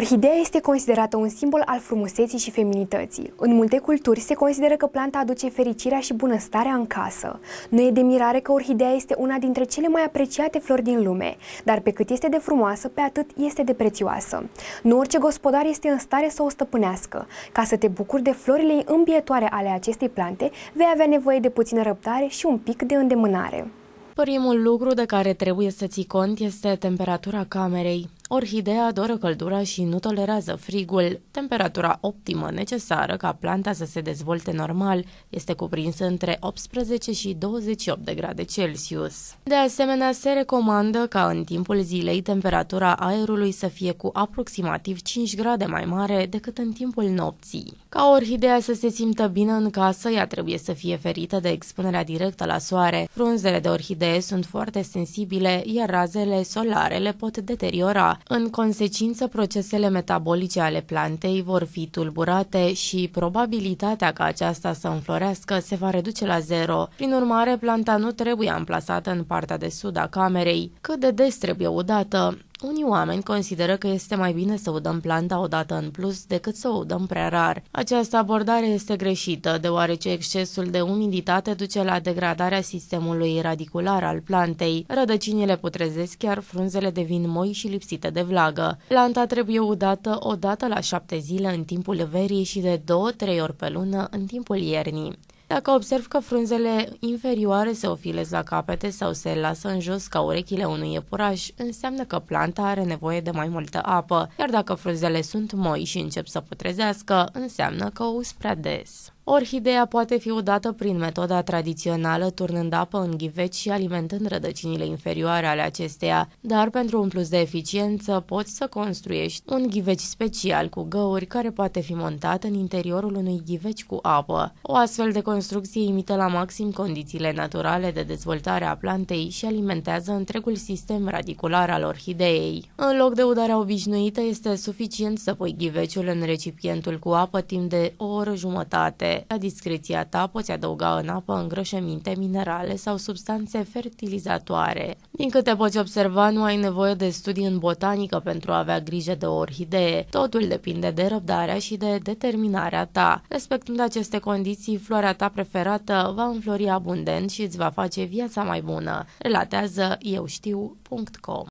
Orhideea este considerată un simbol al frumuseții și feminității. În multe culturi se consideră că planta aduce fericirea și bunăstarea în casă. Nu e de mirare că orhideea este una dintre cele mai apreciate flori din lume, dar pe cât este de frumoasă, pe atât este de prețioasă. Nu orice gospodar este în stare să o stăpânească. Ca să te bucuri de florile îmbietoare ale acestei plante, vei avea nevoie de puțină răbdare și un pic de îndemânare. Primul lucru de care trebuie să ții cont este temperatura camerei. Orhidea adoră căldura și nu tolerează frigul. Temperatura optimă necesară ca planta să se dezvolte normal este cuprinsă între 18 și 28 de grade Celsius. De asemenea, se recomandă ca în timpul zilei temperatura aerului să fie cu aproximativ 5 grade mai mare decât în timpul nopții. Ca orhidea să se simtă bine în casă, ea trebuie să fie ferită de expunerea directă la soare. Frunzele de orhidee sunt foarte sensibile, iar razele solare le pot deteriora. În consecință, procesele metabolice ale plantei vor fi tulburate și probabilitatea ca aceasta să înflorească se va reduce la zero. Prin urmare, planta nu trebuie amplasată în partea de sud a camerei. Cât de des trebuie udată? Unii oameni consideră că este mai bine să udăm planta o dată în plus decât să o udăm prea rar. Această abordare este greșită, deoarece excesul de umiditate duce la degradarea sistemului radicular al plantei. Rădăcinile putrezesc, iar frunzele devin moi și lipsite de vlagă. Planta trebuie udată o dată la șapte zile în timpul verii și de două-trei ori pe lună în timpul iernii. Dacă observ că frunzele inferioare se ofilez la capete sau se lasă în jos ca urechile unui iepuraș, înseamnă că planta are nevoie de mai multă apă, iar dacă frunzele sunt moi și încep să putrezească, înseamnă că o uzi prea des. Orhideea poate fi udată prin metoda tradițională, turnând apă în ghiveci și alimentând rădăcinile inferioare ale acesteia, dar pentru un plus de eficiență poți să construiești un ghiveci special cu găuri care poate fi montat în interiorul unui ghiveci cu apă. O astfel de construcție imită la maxim condițiile naturale de dezvoltare a plantei și alimentează întregul sistem radicular al orhideei. În loc de udarea obișnuită, este suficient să pui ghiveciul în recipientul cu apă timp de o oră jumătate. La discreția ta poți adăuga în apă îngrășăminte, minerale sau substanțe fertilizatoare. Din câte poți observa, nu ai nevoie de studii în botanică pentru a avea grijă de o orhidee. Totul depinde de răbdarea și de determinarea ta. Respectând aceste condiții, floarea ta preferată va înflori abundent și îți va face viața mai bună, relatează știu.com